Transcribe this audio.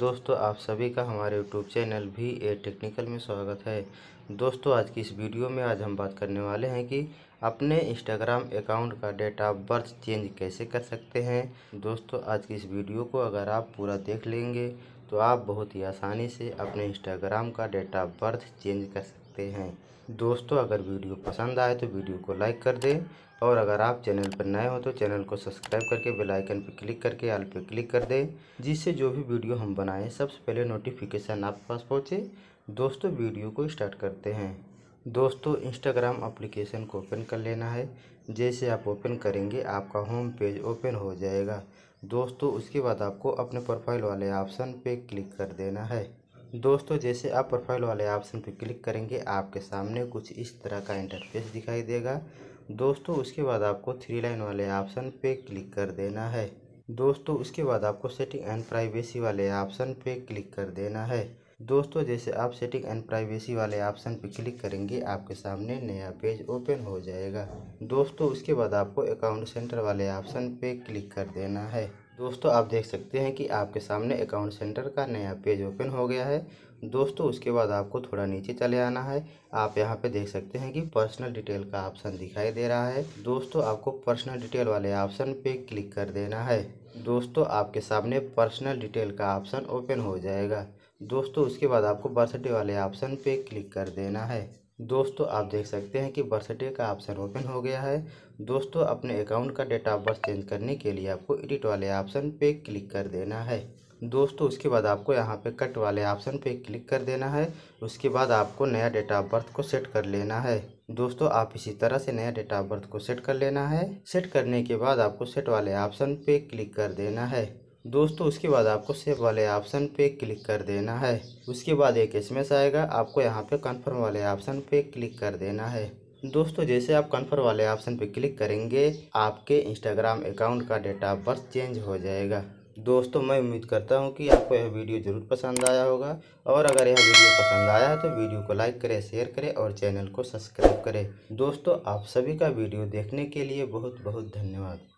दोस्तों आप सभी का हमारे यूट्यूब चैनल भी ए टेक्निकल में स्वागत है दोस्तों आज की इस वीडियो में आज हम बात करने वाले हैं कि अपने इंस्टाग्राम अकाउंट का डेट ऑफ बर्थ चेंज कैसे कर सकते हैं दोस्तों आज की इस वीडियो को अगर आप पूरा देख लेंगे तो आप बहुत ही आसानी से अपने इंस्टाग्राम का डेट ऑफ बर्थ चेंज कर सकते सकते हैं दोस्तों अगर वीडियो पसंद आए तो वीडियो को लाइक कर दें और अगर आप चैनल पर नए हो तो चैनल को सब्सक्राइब करके बेल आइकन पर क्लिक करके आल पर क्लिक कर दें जिससे जो भी वीडियो हम बनाएं सबसे पहले नोटिफिकेशन आपके पास पहुँचे दोस्तों वीडियो को स्टार्ट करते हैं दोस्तों इंस्टाग्राम अप्लीकेशन को ओपन कर लेना है जैसे आप ओपन करेंगे आपका होम पेज ओपन हो जाएगा दोस्तों उसके बाद आपको अपने प्रोफाइल वाले ऑप्शन पर क्लिक कर देना है दोस्तों जैसे आप प्रोफाइल वाले ऑप्शन पर क्लिक करेंगे आपके सामने कुछ इस तरह का इंटरफेस दिखाई देगा दोस्तों उसके बाद आपको थ्री लाइन वाले ऑप्शन पे क्लिक कर देना है दोस्तों उसके बाद आपको सेटिंग एंड प्राइवेसी वाले ऑप्शन पे क्लिक कर देना है दोस्तों जैसे आप सेटिंग एंड प्राइवेसी वाले ऑप्शन पर क्लिक करेंगे आपके सामने नया पेज ओपन हो जाएगा दोस्तों उसके बाद आपको अकाउंट सेंटर वाले ऑप्शन पे क्लिक कर देना है दोस्तों आप देख सकते हैं कि आपके सामने अकाउंट सेंटर का नया पेज ओपन हो गया है दोस्तों उसके बाद आपको थोड़ा नीचे चले आना है आप यहाँ पे देख सकते हैं कि पर्सनल डिटेल का ऑप्शन दिखाई दे रहा है दोस्तों आपको पर्सनल डिटेल वाले ऑप्शन पे क्लिक कर देना है दोस्तों आपके सामने पर्सनल डिटेल का ऑप्शन ओपन हो जाएगा दोस्तों उसके बाद आपको बर्थडे वाले ऑप्शन पे क्लिक कर देना है दोस्तों आप देख सकते हैं कि बर्थडे का ऑप्शन ओपन हो गया है दोस्तों अपने अकाउंट का डेट ऑफ बर्थ चेंज करने के लिए आपको एडिट वाले ऑप्शन पे क्लिक कर देना है दोस्तों उसके बाद आपको यहाँ पे कट वाले ऑप्शन पे क्लिक कर देना है उसके बाद आपको नया डेट ऑफ बर्थ को सेट कर लेना है दोस्तों आप इसी तरह से नया डेट ऑफ बर्थ को सेट कर लेना है सेट करने के बाद आपको सेट वाले ऑप्शन पे क्लिक कर देना है दोस्तों उसके बाद आपको सेव वाले ऑप्शन पे क्लिक कर देना है उसके बाद एक एस आएगा आपको यहाँ पे कन्फर्म वाले ऑप्शन पे क्लिक कर देना है दोस्तों जैसे आप कन्फर्म वाले ऑप्शन पे क्लिक करेंगे आपके इंस्टाग्राम अकाउंट का डेट ऑफ बर्थ चेंज हो जाएगा दोस्तों मैं उम्मीद करता हूँ कि आपको यह वीडियो ज़रूर पसंद आया होगा और अगर यह वीडियो पसंद आया है तो वीडियो को लाइक करें शेयर करें और चैनल को सब्सक्राइब करें दोस्तों आप सभी का वीडियो देखने के लिए बहुत बहुत धन्यवाद